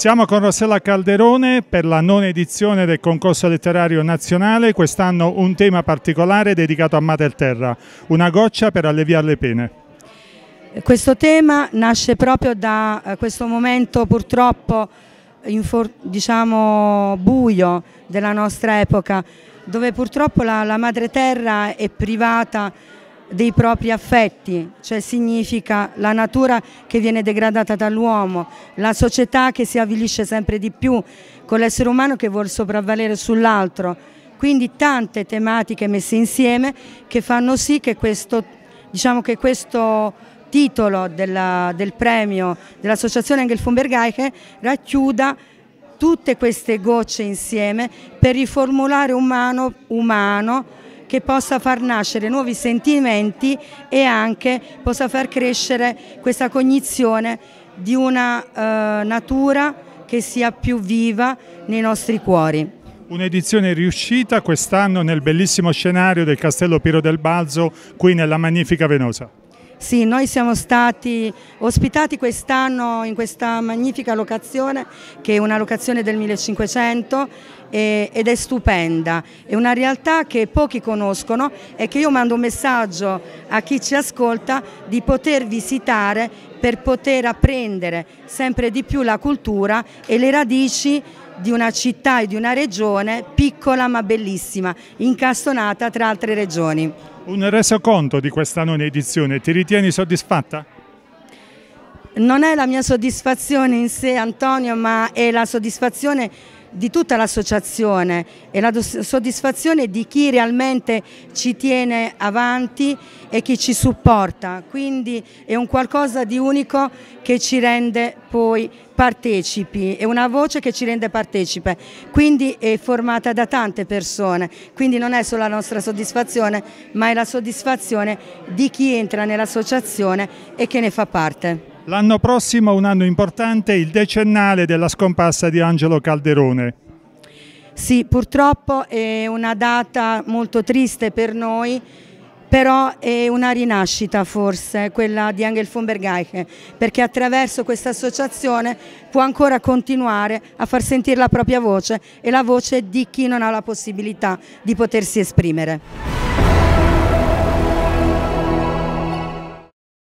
Siamo con Rossella Calderone per la nona edizione del concorso letterario nazionale, quest'anno un tema particolare dedicato a Mater Terra, una goccia per alleviare le pene. Questo tema nasce proprio da eh, questo momento purtroppo diciamo, buio della nostra epoca, dove purtroppo la, la madre terra è privata dei propri affetti, cioè significa la natura che viene degradata dall'uomo, la società che si avvilisce sempre di più con l'essere umano che vuole sopravvalere sull'altro. Quindi tante tematiche messe insieme che fanno sì che questo, diciamo che questo titolo della, del premio dell'associazione Engelfunbergaiche racchiuda tutte queste gocce insieme per riformulare umano, umano che possa far nascere nuovi sentimenti e anche possa far crescere questa cognizione di una eh, natura che sia più viva nei nostri cuori. Un'edizione riuscita quest'anno nel bellissimo scenario del Castello Piro del Balzo qui nella magnifica Venosa. Sì, noi siamo stati ospitati quest'anno in questa magnifica locazione che è una locazione del 1500 e, ed è stupenda, è una realtà che pochi conoscono e che io mando un messaggio a chi ci ascolta di poter visitare per poter apprendere sempre di più la cultura e le radici di una città e di una regione piccola ma bellissima, incastonata tra altre regioni. Un resoconto di questa nona edizione, ti ritieni soddisfatta? Non è la mia soddisfazione in sé Antonio, ma è la soddisfazione di tutta l'associazione e la soddisfazione di chi realmente ci tiene avanti e chi ci supporta, quindi è un qualcosa di unico che ci rende poi partecipi, è una voce che ci rende partecipe, quindi è formata da tante persone, quindi non è solo la nostra soddisfazione ma è la soddisfazione di chi entra nell'associazione e che ne fa parte. L'anno prossimo un anno importante, il decennale della scomparsa di Angelo Calderone. Sì, purtroppo è una data molto triste per noi, però è una rinascita forse, quella di Angel von Bergaiche, perché attraverso questa associazione può ancora continuare a far sentire la propria voce e la voce di chi non ha la possibilità di potersi esprimere.